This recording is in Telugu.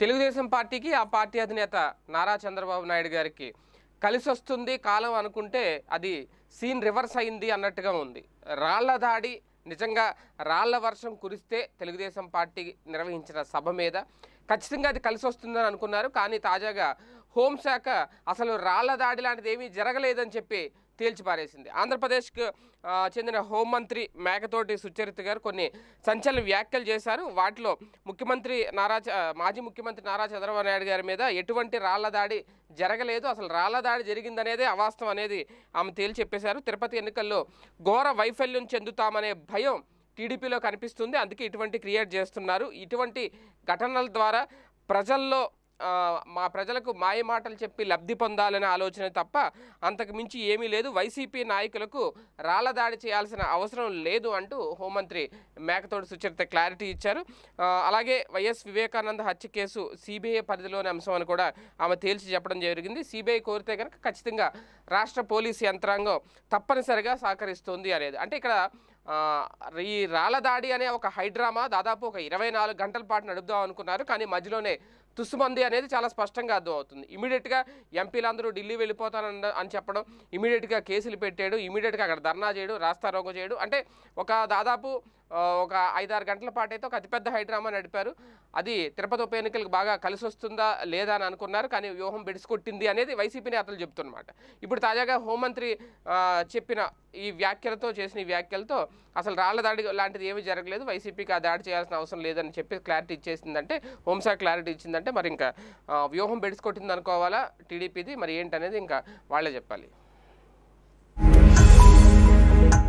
తెలుగుదేశం పార్టీకి ఆ పార్టీ అధినేత నారా చంద్రబాబు నాయుడు గారికి కలిసి వస్తుంది కాలం అనుకుంటే అది సీన్ రివర్స్ అయింది అన్నట్టుగా ఉంది రాళ్ల దాడి నిజంగా రాళ్ల వర్షం కురిస్తే తెలుగుదేశం పార్టీ నిర్వహించిన సభ మీద ఖచ్చితంగా అది కలిసి వస్తుందని అనుకున్నారు కానీ తాజాగా హోంశాఖ అసలు రాళ్ల దాడి లాంటిది ఏమీ జరగలేదని చెప్పి తేల్చిపారేసింది ఆంధ్రప్రదేశ్కు చెందిన హోంమంత్రి మేకతోటి సుచరిత గారు కొన్ని సంచలన వ్యాఖ్యలు చేశారు వాటిలో ముఖ్యమంత్రి నారా మాజీ ముఖ్యమంత్రి నారా చంద్రబాబు నాయుడు గారి మీద ఎటువంటి రాళ్ల దాడి జరగలేదు అసలు రాళ్ల దాడి జరిగిందనేదే అవాస్తవం అనేది ఆమె తేల్చి చెప్పేశారు తిరుపతి ఎన్నికల్లో ఘోర వైఫల్యం చెందుతామనే భయం టీడీపీలో కనిపిస్తుంది అందుకే ఇటువంటి క్రియేట్ చేస్తున్నారు ఇటువంటి ఘటనల ద్వారా ప్రజల్లో ఆ ప్రజలకు మాయ మాటలు చెప్పి లబ్ధి పొందాలనే ఆలోచన తప్ప అంతకు మించి ఏమీ లేదు వైసీపీ నాయకులకు రాళ్లదాడి చేయాల్సిన అవసరం లేదు అంటూ హోంమంత్రి మేకతోడు సుచరిత క్లారిటీ ఇచ్చారు అలాగే వైఎస్ వివేకానంద హత్య కేసు సిబిఐ పరిధిలోని అంశం అని కూడా ఆమె తేల్చి చెప్పడం జరిగింది సిబిఐ కోరితే కనుక ఖచ్చితంగా రాష్ట్ర పోలీసు యంత్రాంగం తప్పనిసరిగా సహకరిస్తుంది అనేది అంటే ఇక్కడ ఈ రాళ్ళ దాడి అనే ఒక హైడ్రామా దాదాపు ఒక ఇరవై నాలుగు గంటల పాటు నడుపుదాం అనుకున్నారు కానీ మధ్యలోనే తుసుమంది అనేది చాలా స్పష్టంగా అవుతుంది ఇమీడియట్గా ఎంపీలందరూ ఢిల్లీ వెళ్ళిపోతానన్న అని చెప్పడం ఇమీడియట్గా కేసులు పెట్టాడు ఇమీడియట్గా అక్కడ ధర్నా చేయడు రాస్తారోగో చేయడు అంటే ఒక దాదాపు ఒక ఐదారు గంటల పాటు అయితే ఒక అతిపెద్ద హైడ్రామా నడిపారు అది తిరుపతి ఉప ఎన్నికలకు బాగా కలిసి వస్తుందా లేదా అని అనుకున్నారు కానీ వ్యూహం బిడిసికొట్టింది అనేది వైసీపీ నేతలు చెప్తున్నమాట ఇప్పుడు తాజాగా హోంమంత్రి చెప్పిన ఈ వ్యాఖ్యలతో చేసిన ఈ వ్యాఖ్యలతో అసలు రాళ్ల దాడి లాంటిది ఏమీ జరగలేదు వైసీపీకి ఆ దాడి చేయాల్సిన అవసరం లేదని చెప్పి క్లారిటీ ఇచ్చేసిందంటే హోంశాఖ క్లారిటీ ఇచ్చిందంటే మరి ఇంకా వ్యూహం బిడిసికొట్టింది అనుకోవాలా టీడీపీది మరి ఏంటనేది ఇంకా వాళ్ళే చెప్పాలి